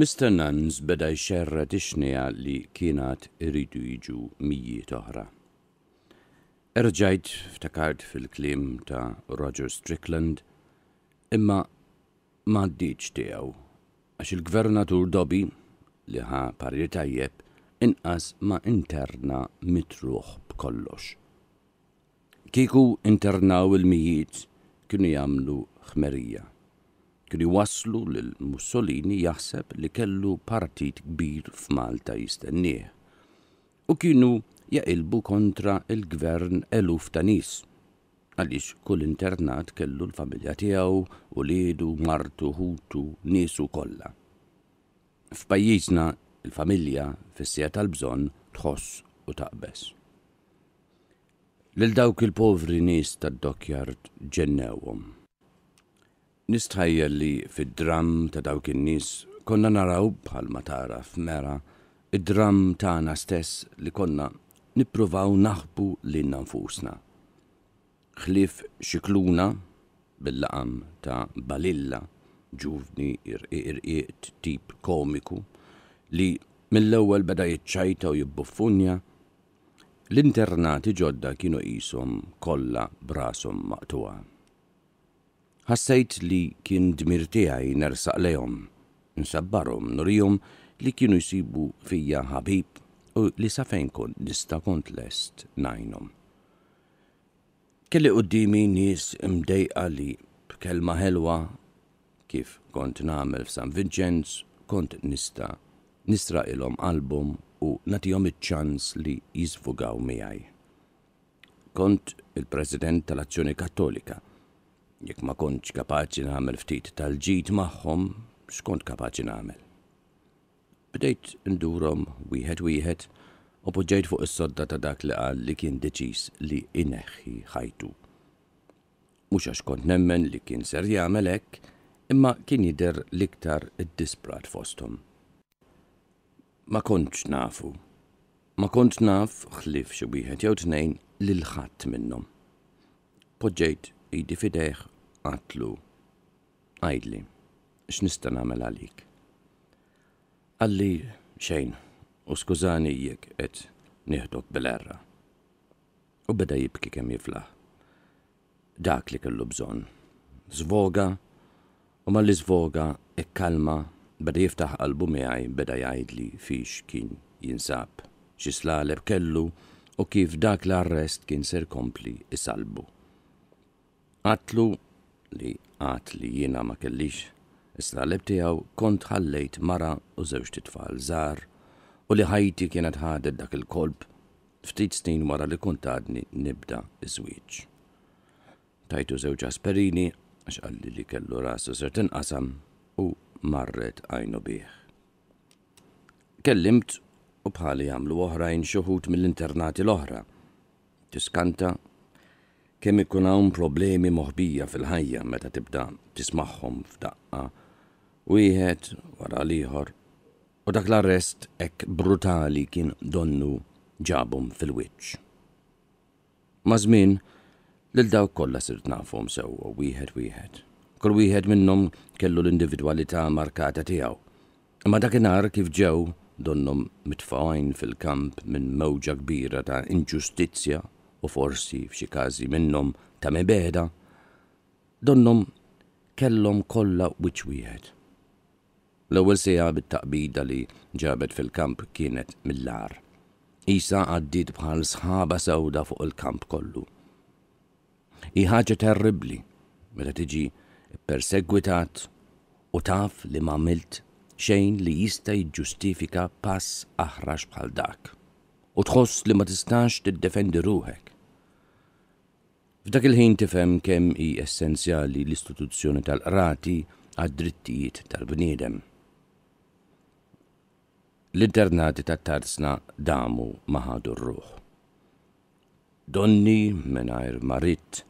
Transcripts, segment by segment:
Mr. Nuns beda jxerra tixnija li kienat iridu jiġu miji toħra. Erġajt ftakart fil-klim ta' Roger Strickland, imma maddiċ tijaw, għax il-gvernatur Dobby li ħa parjetajjeb inqas ma interna mitruħ b'kollox. Kiku internaw il-mijiet kienu jamlu xmerija kienu waslu lil Mussolini jaħseb li kellu partit kbir f'Malta jistennieh. U kienu jaqilbu kontra il-gvern eluf ta' nis. Għalix kull internat kellu l-familja tiegħu u lidu, martu, hutu nisu kollha. F'pajjiżna il-familja fis tal-bżonn tħoss u taqbes. Lil dawk il-povri nies tad-dokjard ġennewhom Nistħajja li fid-dram ta' dawk in-nies konna naraw bħal ma tara f'mera id-dram tagħna stess li konna nippruvaw naħbu lilna nfusna. Ħlif xikluna bil-laqam ta' balilla ġuvni irqiet tip komiku li mill-ewwel beda jiċċajta u jibbuffunja l-internati ġodda kienu qishom kollha brasom maqtuha ħassajt li kien dmir tiegħi nersaq lejhom, nsabbarhom nurihom li kienu jsibu fija ħabib u li sa fejn kont nista' kont lest najnhom. Kelli qudiemi nies imdejqa li b'kelma ħelwa kif kont nagħmel f'San Vincenz kont nista' nisra ilhom album u natihom iċ-ċans li jizvugaw miegħi. Kont il-President tal-Azzjoni Kattolika Jekk ma kontx kapaċi nagħmel ftit tal-ġid magħhom, xkont kapaċi nagħmel. Bdejt ndurhom wieħed wieħed u poġġejt fuq is-sodda ta' dak li qal li kien deċiż li ineħħi ħajtu. Mhux għax kont nemmen li kien ser jagħmel hekk, imma kien jidher l-iktar id-disprat fosthom. Ma kontx nafu. Ma kontx naf ħlif xi wieħed jew tnejn lil ħadd minnhom. Poġġejt Idi fideħ għatlu, għajdli, x'nista' nagħmel għalik. Għalli xejn, u skużani jekk qed nieħdok bil-erra. U beda jibki kemm jiflaħ. Dak li kellu bżonn. Zvoga, u mal-li zvoga ikkalma beda jiftaħ qalbu miegħi beda jgħidli fiex kien jinsab, xi slalek kellu u kif dak l-arrest kien ser kompli isalbu. Għatlu li għat li jiena ma kellix, lebti tijaw kont ħallejt mara u zewġ titfal zar u li ħajti kienet ħadet dak il-kolb ftit snin wara li kont għadni nibda iż-żwieġ. Tajtu zewġ asperini għax għalli li kellu rasu ser tinqasam u marret għajnu bih. Kellimt u bħali għamlu oħrajn xuħut mill-internati l-oħra. Tiskanta kemm ikun hawn problemi moħbija fil-ħajja meta tibda tismagħhom f'daqqa wieħed wara l u dak l-arrest hekk brutali kien donnu ġabum fil-wiċċ. Ma' żmien lil dawk kollha sirt nafhom sewwa wieħed wieħed. Kull wieħed minnhom kellu l-individwalità markata tiegħu. Imma dakinhar kif ġew donnom mitfain fil-kamp minn mewġa kbira ta' inġustizzja u forsi f'xi każi minnhom ta' mebeda, donnom kellhom kollha wiċċ wieħed. L-ewwel sejha bit-taqbida li ġabet fil-kamp kienet mill-lar. Isa għaddit bħal sħaba sewda fuq il-kamp kollu. ħaġa terribli meta tiġi perseguitat u taf li ma xejn li jista' jiġġustifika pass aħrax bħal dak u tħoss li ma tistax tiddefendi ruħek. F'dak il-ħin tifhem kemm hi essenzjali l-istituzzjoni tal-qrati għad-drittijiet tal-bniedem. L-internati tat-tarsna damu maħadu r-ruħ. Donni mingħajr marit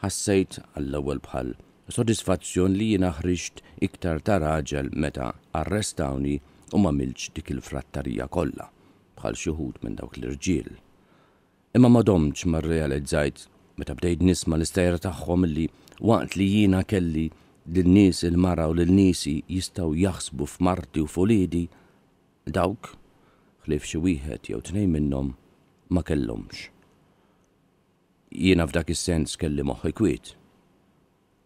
ħassejt għall-ewwel bħal sodisfazzjon li jiena ħriġt iktar ta' raġel meta arrestawni u ma dik il-frattarija kollha bħal xuħut minn dawk l-irġiel. Imma ma domċ mar realizzajt meta bdejt nisma l-istajra tagħhom li waqt li jiena kelli l nies il-mara u l nisi jistaw jaħsbu f'marti u folidi, dawk xlif xi wieħed jew tnejn minnhom ma kellhomx. Jiena f'dak is-sens kelli moħħi kwiet.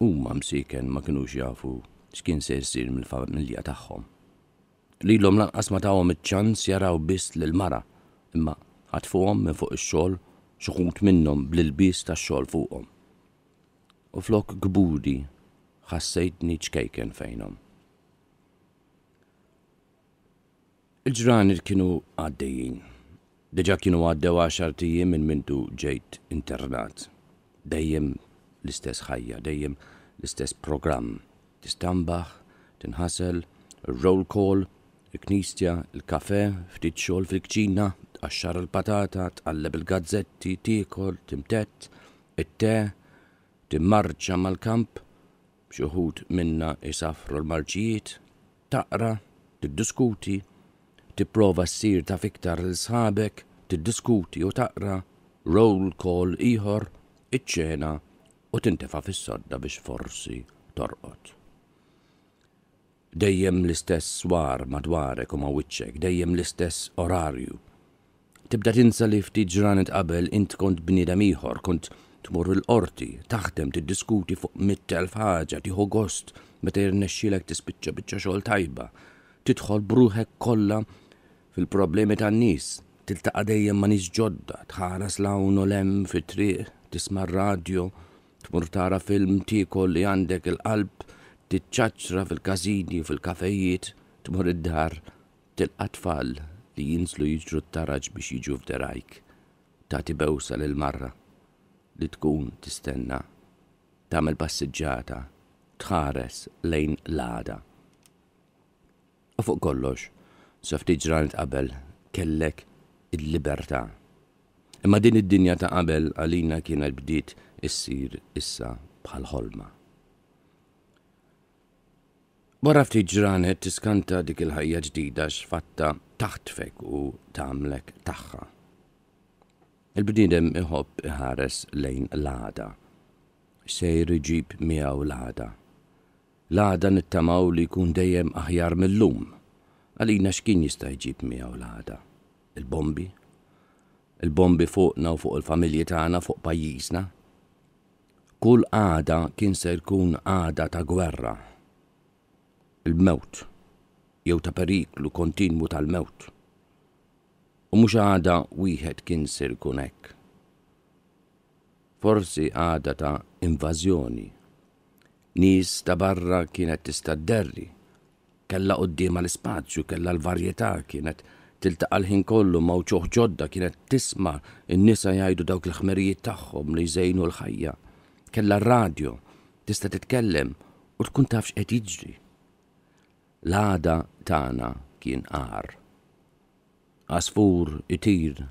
Huma msiken ma kinux jafu x'kien se jsir mill-familja tagħhom li l-om lanqas ma tawhom iċ-ċans jaraw biss l-mara, imma ħatfuhom minn fuq il-xol xuħut minnom bl bis ta' xol fuqom. U flok gbudi ħassejtni ċkejken fejnom. Il-ġran kienu għaddejjin. Deġa kienu għaddew għaxar tijiem minn mintu ġejt internat. Dejjem l-istess ħajja, dejjem l-istess program. Tistambaħ, tinħasel, roll call, il-knistja, il-kafe, ftit xogħol fil-kċina, tqaxxar il-patata, tqalleb il-gazzetti, tiekol, timtet, it-te, timmarċa mal-kamp, xuħud minna isafru l-marġijiet, taqra, tiddiskuti, tipprova s-sir ta' fiktar l-sħabek, tiddiskuti u taqra, roll call iħor, iċ-ċena u tintefa fis-sodda biex forsi torqod dejjem l-istess swar madwarek u ma' wiċċek, dejjem l-istess orarju. Tibda tinsa li ftit ġranet qabel int kont bnidem ieħor, kont tmur il-qorti, taħdem tiddiskuti fuq mittel ħaġa, tieħu gost meta jirnexxielek tispiċċa biċċa xogħol tajba, tidħol bruħek kollha fil-problemi tan-nies, tiltaqa' dejjem ma' nies ġodda, tħares lawn u lem fit-triq, tisma' radio, tmur tara film tiekol li għandek il-qalb, tiċċaċra fil-kazini, fil-kafejiet, tmur id-dar, til-qatfall li jinslu jiġru t-taraġ biex jiġu f'derajk. Tati bewsa l-marra li tkun tistenna, tamel passiġġata, tħares lejn l-għada. U fuq kollox, sof ġranet qabel kellek il-libertà. Imma din id-dinja ta' qabel għalina kienet bdiet issir issa bħal ħolma. Barra ftit ġranet tiskanta dik il-ħajja ġdida x'fatta taħtfek u tamlek tagħha. Il-bniedem iħobb iħares lejn l-għada. Sejri ġib miegħu l-għada. L-għada nittamaw li jkun dejjem aħjar mill-lum. Għalina x'kien jista' jġib miegħu l-għada? Il-bombi? Il-bombi fuqna u fuq il-familji tagħna fuq pajjiżna? Kull għada kien se jkun għada ta' gwerra il-mewt, jew ta' periklu kontinwu tal-mewt. U mhux għada wieħed kien sir kunek. Forsi għada ta' invażjoni. Nis ta' barra kienet tista' derri, kella qoddim l-spazju, kella l-varjetà kienet tilta' għalħin kollu ma' uċuħ ġodda kienet tisma' in nisa jgħidu dawk l-ħmerijiet tagħhom li jżejnu l-ħajja. Kella r-radio, tista' titkellem u tkun tafx qed jiġri l-għada tana kien għar. Asfur itir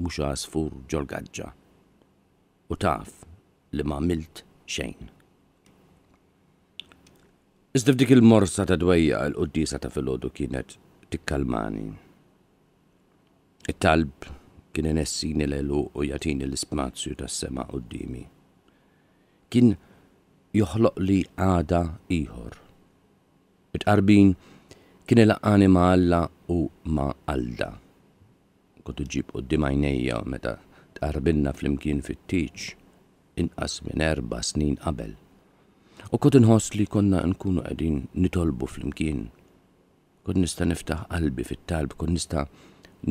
mux asfur ġolgadġa. U taf li ma milt xejn. Iżdif dik il-morsa ta' dwejja l-qoddisa ta' filodu kienet tikkalmani. It-talb kien inessini l-elu u jatini l ispazju tas-sema qoddimi. Kien joħloq li għada iħor it-qarbin kien il-laqqani ma' Alla u ma' Alda. Kontu ġib u dimajnejja meta tqarbinna fl-imkien fit-tiċ inqas minn erba snin qabel. U kont inħoss li konna nkunu għedin nitolbu fl-imkien. Kont nista' niftaħ qalbi fit-talb, kont nista'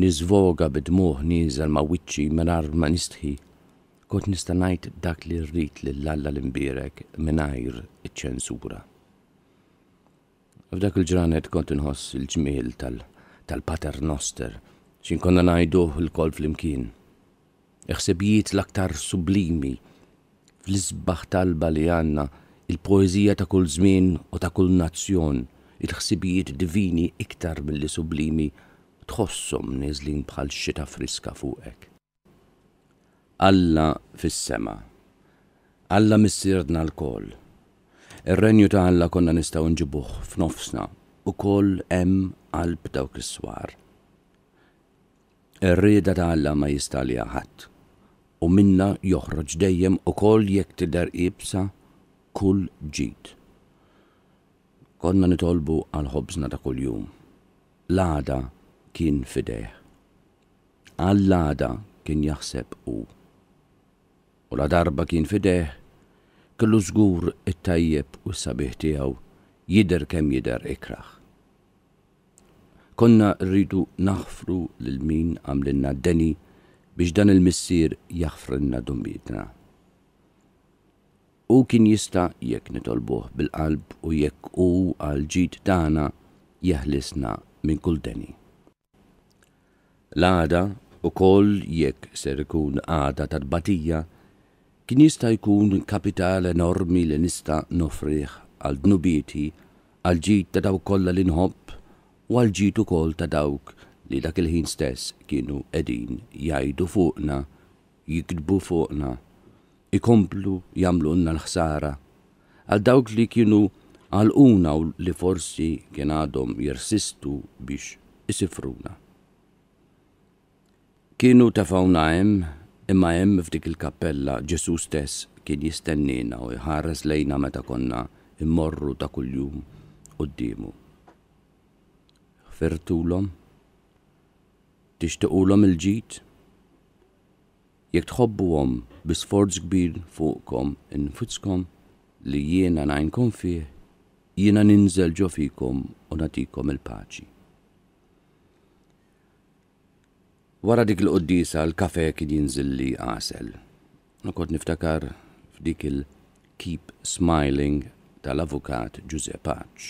nizvoga bidmuħ nizal ma' wiċċi mingħajr ma nistħi. Kont nista' najt dak li rrid lil alla l-imbierek mingħajr iċ-ċensura. F'dak il-ġranet kont inħoss il-ġmiel tal-pater noster, xin konna najdu l-kol fl-imkien. Iħsebijiet l-aktar sublimi, fl-izbaħ talba li għanna, il-poezija ta' kull żmien u ta' kull nazzjon, il-ħsibijiet divini iktar mill-li sublimi tħossum niżlin bħal xita friska fuqek. Alla fis-sema. Alla missirna l-kol il renju ta' Alla konna nista nġibuh f'nofsna u koll hemm għalb dawk is-swar. Ir-rieda ta' Alla ma jistali ħadd u minna joħroġ dejjem u koll jekk tidher ibsa kull ġid. Konna nitolbu għal ħobżna ta' kuljum. L-għada kien fideħ. Għall-għada kien jaħseb u. U la darba kien fideħ kellu żgur it-tajjeb u s-sabiħ tiegħu jidher kemm jidher ikraħ. Konna rridu naħfru lil min għamlinna d-deni biex dan il-missier jaħfrinna dumbietna. U kien jista jekk nitolbuh bil-qalb u jekk u għal ġid tagħna jeħlisna minn kull deni. L-għada u koll jekk ser ikun għada tad-batija, kien jista' jkun kapital enormi li nista' nofriħ għal dnubieti, għal ġit ta' dawk kollha li nħobb u għal ġid ukoll ta' dawk li dak il-ħin stess kienu edin jajdu fuqna, jikdbu fuqna, ikomplu unna l-ħsara. Għal dawk li kienu għal-una u li forsi kien għadhom jersistu biex isifruna. Kienu tafawna hemm Imma hemm f'dik il-kappella Ġesu stess kien jistennina u jħares lejna meta konna immorru ta' kuljum u d-dimu. Fertulom? Tishtuqulom il-ġid? Jekk tħobbuhom għom sforz kbir fuqkom infutskom li jiena najnkom fih, jiena ninżel ġofikom u natikom il-paċi. Wara dik l-qoddisa l-kafe kien jinżilli qasel. Nukod niftakar f'dik il-Keep Smiling tal-avukat Giuseppe Paċ.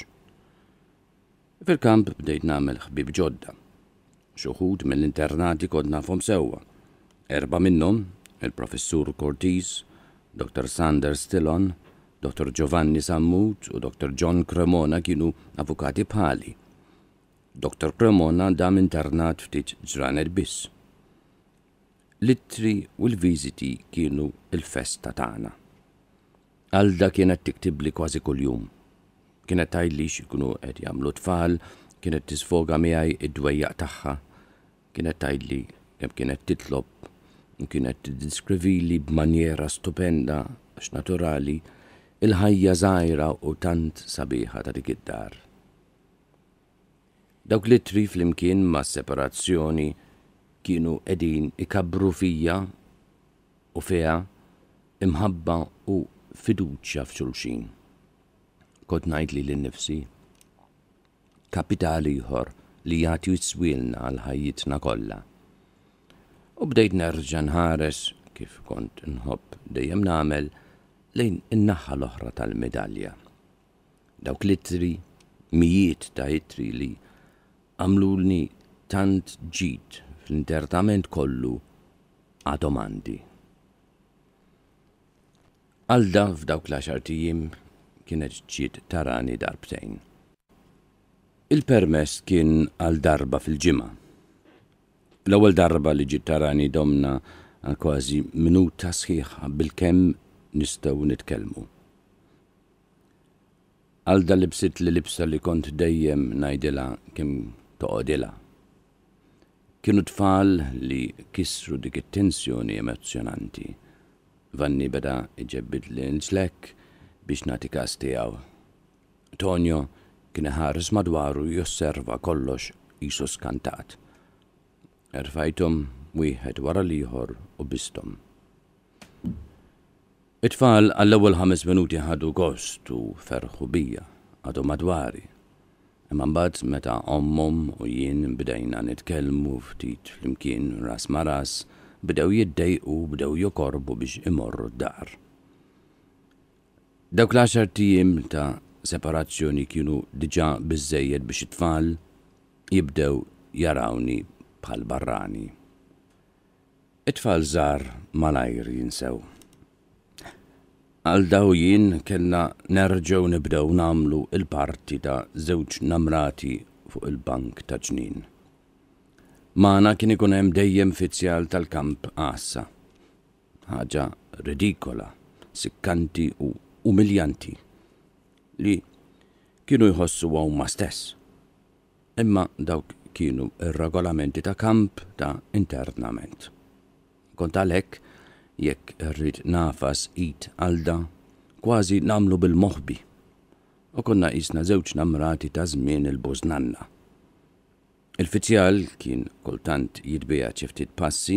Fil-kamp bdejt namel ħbib ġodda. Xuħud mill-internati kod nafom sewwa. Erba minnhom il-professur Cortis, Dr. Sander Stillon, Dr. Giovanni Sammut u Dr. John Cremona kienu avukati bħali Dr. Cremona dam internat ftit ġranet biss. Littri u l-viziti kienu il-festa tagħna. Għalda kienet tiktibli kważi kuljum. Kienet tajli xikunu qed jagħmlu tfal, kienet tisfoga miegħi id-dwejjaq tagħha, kienet tajli kemm kienet titlob, kienet tiddiskrivili b'manjera stupenda għax naturali il-ħajja żgħira u tant sabiħa ta' dik id-dar. Dawk li tri flimkien ma' separazzjoni kienu edin ikabru fija u feja imħabba u fiduċja f'xulxin. Kod najt li l-nifsi kapitali ieħor li jagħti jiswilna għal ħajjitna kollha. U bdejt nerġan ħares kif kont nħob dejjem namel lejn in-naħa l-oħra tal-medalja. Dawk litri mijiet ta' itri li għamlulni tant ġid fl-intertament kollu għadomandi. Għalda f'dawk l-axartijim kienet ġiet tarani darbtejn. Il-permess kien għal darba fil ġima L-ewwel darba li ġiet tarani domna għal kważi minuta sħiħa bil kem nistgħu nitkellmu. Għalda libsit li libsa li kont dejjem najdela kemm toqodila. Kienu tfal li kisru dik it-tensjoni emozjonanti. Vanni beda iġebbit li nċlek biex nati kas Tonio kien ħares madwaru josserva kollox jisu skantat. Erfajtum wieħed wara liħor u bistum. It-tfal għall-ewwel ħames minuti ħadu gost u ferħu bija għadu madwari Imma mbagħad meta ommom u jien bidejna nitkelmu ftit flimkien ras maras, bidew jiddejqu bidew jokorbu biex imorru d-dar. Dawk l-10 ta' separazzjoni kienu diġa bizzejed biex it-tfal jibdew jarawni bħal barrani. It-tfal zar malajr jinsew għal dawjien kellna nerġgħu nibdew namlu il-parti ta' żewġ namrati fuq il-bank ta' Ġnin. Mana kien ikun hemm dejjem fizzjal tal-kamp għassa. Ħaġa ridikola, sikkanti u umiljanti li kienu jħossu ma stess. Imma dawk kienu ir-regolamenti ta' kamp ta' internament. Kont għalhekk jekk rrid nafas it għalda, kważi namlu bil-moħbi. U konna isna żewġ namrati ta' żmien il boznanna il fizzjal kien kultant jidbija ċiftit passi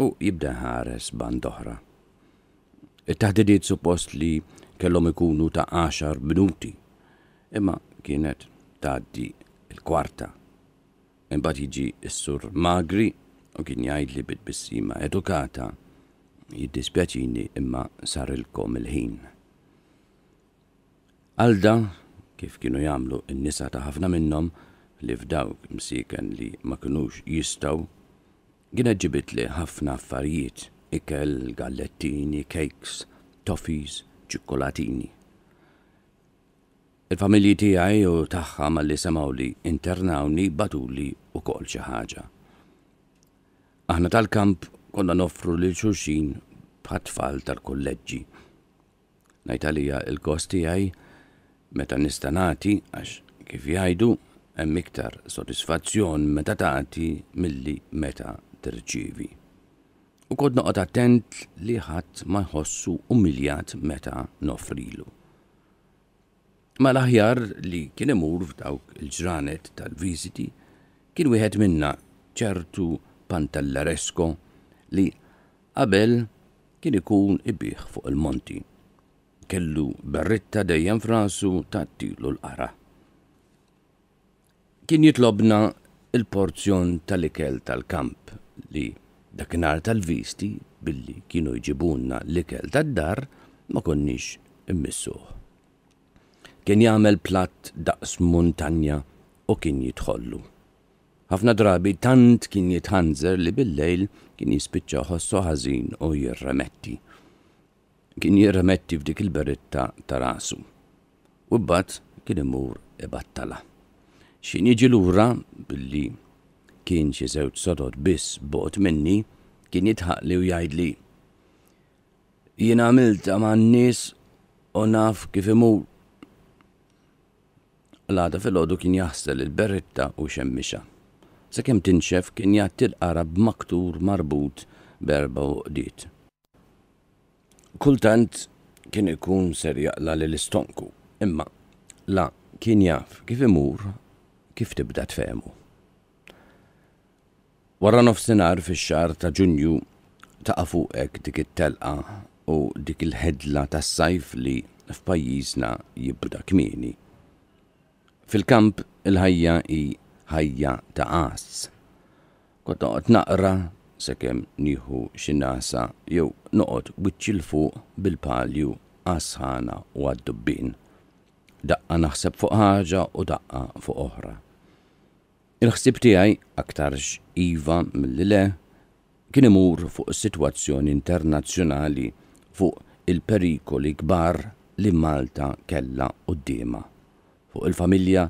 u jibda ħares bandoħra. Il-taħdidiet suppost li kellhom ikunu ta' 10 minuti, imma kienet taddi il-kwarta. Imbagħad jiġi s-sur magri u kien jgħid li bit-bissima edukata jiddispjaċini imma sarilkom il-ħin. Għalda, kif kienu jamlu n-nisa ta' ħafna minnom li f'dawk msiken li ma kinux jistaw, għina ġibit li ħafna affarijiet, ikel, gallettini, cakes, toffies, ċikkolatini. Il-familji tiegħi u tagħha li semaw li internawni batuli u kol xi ħaġa. Aħna tal-kamp konna noffru lil xulxin bħat tal-kolleġġi. Najtalija il-kosti għaj, meta nistanati, għax kif jgħidu, hemm iktar sodisfazzjon meta tati milli meta terċivi. U kod noqgħod attent li ħadd ma jħossu umiljat meta nofrilu. Ma l-aħjar li kien imur f'dawk il-ġranet tal-viziti kien wieħed minna ċertu pantallaresko li qabel kien ikun ibih fuq il-monti. Kellu berritta dejjem frasu tilu l-qara. Kien jitlobna il-porzjon tal-ikel tal-kamp li dakinar tal-visti billi kienu jġibunna l-ikel tad-dar ma konniex immissuħ. Kien jagħmel platt daqs montanja u kien jitħollu ħafna drabi tant kien jitħanżer li bil-lejl kien jispiċċa ħossu ħażin u jirremetti. Kien jirremetti f'dik il-beritta ta' rasu. U bat kien imur ibattala. Xin jiġi lura billi kien xi żewġ sodod biss bot minni kien jitħaqli u jgħidli. Jien għamilt ma' n-nies u naf kif imur. L-għada fil-ħodu kien jaħsel il beretta u xemmixa Sakemm tinxef kien jattil arab maktur marbut berba u qdiet. Kultant kien ikun ser jaqla l istonku imma la kien jaf kif imur kif tibda tfemu. Wara nofsinhar fix-xahar ta' Ġunju taqa' fuqek dik it-telqa u dik il-ħedla tas-sajf li f'pajjiżna jibda kmieni. Fil-kamp il-ħajja i ħajja ta' qas. Kont naqra sekemm nieħu xi nasa jew noqgħod wiċċil fuq bil-palju għasħana u għad-dubbin. Daqqa naħseb fuq ħaġa u daqqa fuq oħra. Il-ħsib tiegħi aktarx iva mill le kien imur fuq is-sitwazzjoni internazzjonali fuq il-perikoli kbar li Malta kella u fuq il-familja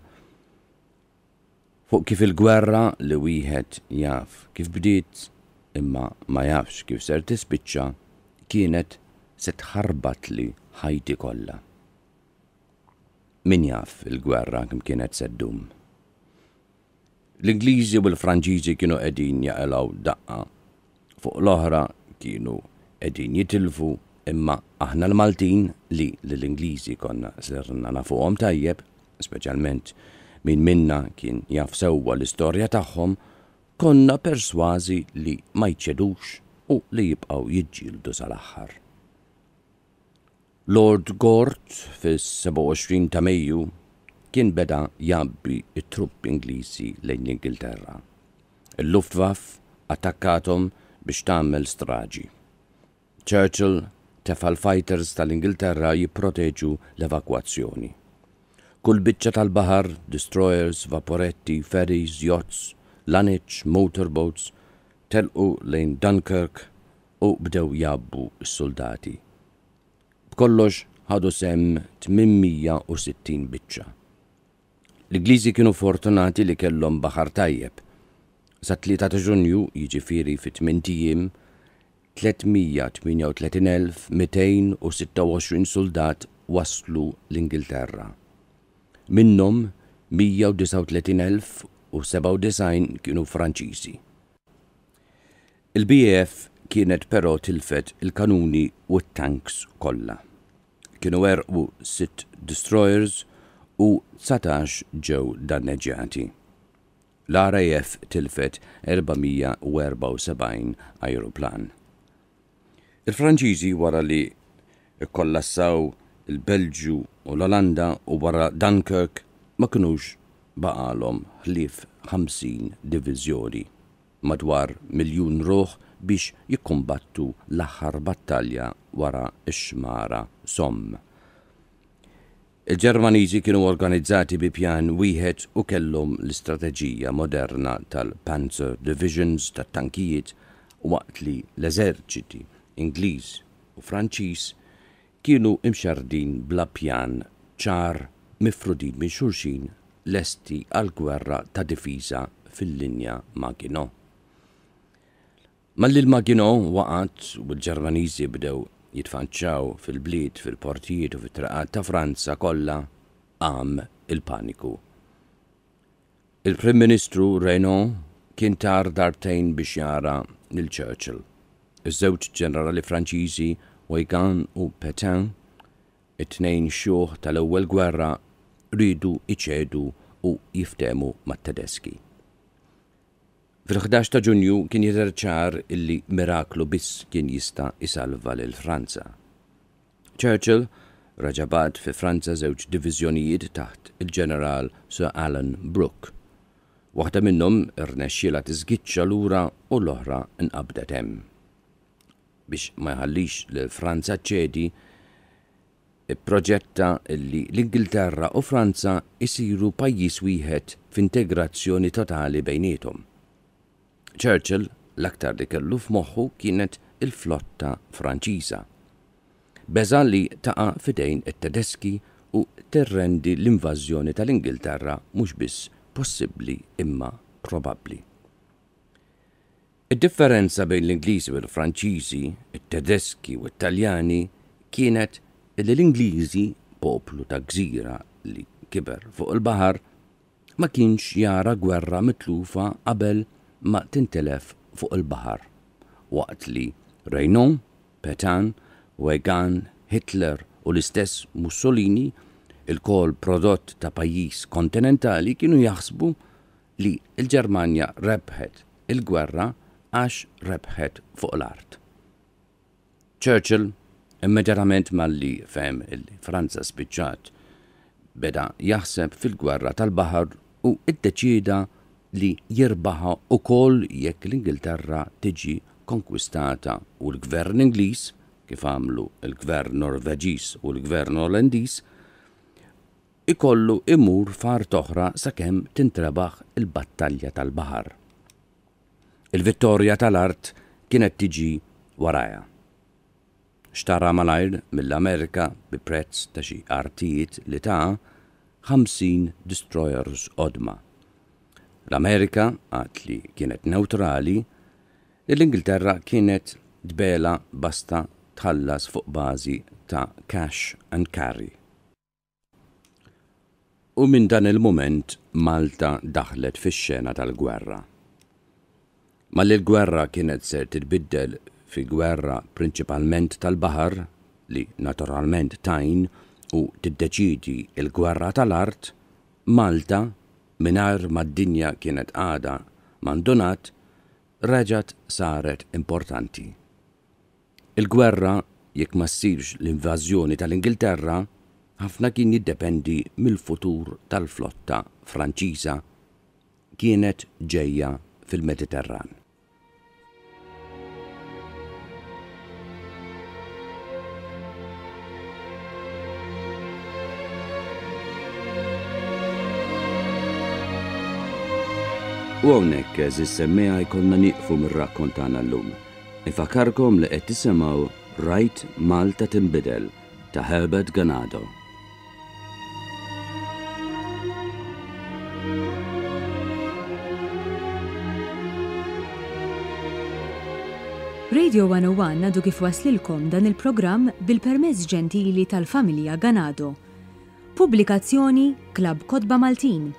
fuq kif il-gwerra li wieħed jaf kif bdiet imma ma jafx kif ser tispiċċa kienet se tħarbat li ħajti kollha. Min jaf il-gwerra kim kienet seddum. L-Ingliżi u l-Franġiżi kienu qegħdin jaqilgħu daqqa. Fuq l-oħra kienu qegħdin jitilfu imma aħna l-Maltin li l-Ingliżi konna sirna nafuqhom tajjeb, speċjalment min minna kien jaf sewwa l-istorja tagħhom, konna perswazi li ma jċedux u li jibqaw jiġġieldu sal-aħħar. Lord Gort fis-27 ta' Mejju kien beda jabbi it-trupp Ingliżi lejn ingilterra Il-Luftwaff attakkatom biex tagħmel straġi. Churchill tefa l-fighters tal-Ingilterra jipproteġu l-evakwazzjoni. Kull biċċa tal-bahar, destroyers, vaporetti, ferries, yachts, laniċ, motorboats, telqu lejn Dunkirk u bdew jabbu s-soldati. B'kollox ħadu sem 860 biċċa. L-Igliżi kienu fortunati li kellhom baħar tajjeb. Sa 3 ta' Ġunju, jiġifieri fi 8 jiem, 338,226 soldat waslu l-Ingilterra u 139,097 kienu Franċiżi. Il-BF kienet però tilfet il-kanuni u t-tanks kollha. Kienu u 6 destroyers u 19 ġew danneġġjati. L-RAF tilfet 474 aeroplan. Il-Franċiżi wara li kollassaw il-Belġu u l-Olanda u barra Dunkirk ma kinux baqalhom ħlief 50 diviżjoni madwar miljun ruħ biex jikkumbattu l-aħħar battalja wara ix-xmara Somm. Il-Ġermaniżi kienu organizzati bi pjan wieħed u kellhom l-istrateġija moderna tal-Panzer Divisions tat-tankijiet waqt li l-eżerċiti Ingliż u Franċiż kienu imxardin bla pjan ċar mifrudin minn xurxin lesti għal gwerra ta' difiża fil-linja Magino. Mal-li l-Magino waqat u l-Ġermaniżi bdew jitfanċaw fil-bliet, fil-portijiet u fit-traqat ta' Franza kollha għam il-paniku. Il-Prim Ministru Renault kien tar dartejn biex jara lil Churchill. Iż-żewġ ġenerali Franċiżi Wejgan u Petain, it-tnejn xuħ tal-ewwel gwerra ridu iċedu u jiftemu mat-Tedeski. Fil-11 ta' Ġunju kien jidherċar illi miraklu biss kien jista' isalva lil Franza. Churchill raġabat fi Franza żewġ diviżjonijiet taħt il-ġeneral Sir Alan Brooke. Waħda minnhom irnexxiela tiżgiċċa lura u l-oħra inqabdet hemm biex ma jħallix l-Franza ċedi proġetta li l-Ingilterra u Franza isiru pajjiż wieħed f'integrazzjoni totali bejnietom. Churchill l-aktar li kellu f'moħħu kienet il-flotta Franċiża. Beża li taqa fidejn it-Tedeski u terrendi l-invażjoni tal-Ingilterra mhux biss possibbli imma probabbli. Id-differenza bejn l-Ingliżi u l-Franċiżi, it-Tedeski u l-Taljani kienet li l-Ingliżi, poplu ta' gżira li kiber fuq il-bahar, ma kienx jara gwerra mitlufa qabel ma tintelef fuq il-bahar. Waqt li Reynon, Petan, Wegan, Hitler u l-istess Mussolini, il-kol prodott ta' pajis kontinentali kienu jaħsbu li il-Ġermanja rebħet il-gwerra il gwerra għax rebħet fuq l-art. Churchill immedjatament malli fem il-Franza spiċċat beda jaħseb fil-gwerra tal-bahar u id-deċida li jirbaħa u koll jekk l-Ingilterra tiġi konkwistata u l-gvern Ingliż kif għamlu l-gvern Norveġis u l-gvern Olandiż ikollu imur far toħra sakemm tintrebaħ il-battalja tal-bahar il-vittorja tal-art kienet tiġi waraja. Xtara malajr mill-Amerika bi prezz ta' xi artijiet li ta' 50 destroyers odma. L-Amerika għat li kienet neutrali, l-Ingilterra kienet dbela basta tħallas fuq bażi ta' cash and carry. U minn dan il-moment Malta daħlet fix-xena tal-gwerra. Ma li l-gwerra kienet ser tidbiddel fi gwerra prinċipalment tal-bahar li naturalment tajn u tiddeċidi il-gwerra tal-art, Malta, minar ma d-dinja kienet għada mandunat, reġat saret importanti. Il-gwerra, jekk ma ssirx l-invażjoni tal-Ingilterra, ħafna kien jiddependi mill-futur tal-flotta Franċiża kienet ġejja fil-Mediterran. U għonek, zis semmeja jkollna niqfu mir-rakkontana l-lum. Ifakarkom li qed tisimgħu Rajt Malta Timbidel ta' Herbert Ganado. Radio 101 għadu kif waslilkom dan il-programm bil-permezz ġentili tal-familja Ganado. Pubblikazzjoni Klab Kodba Maltin –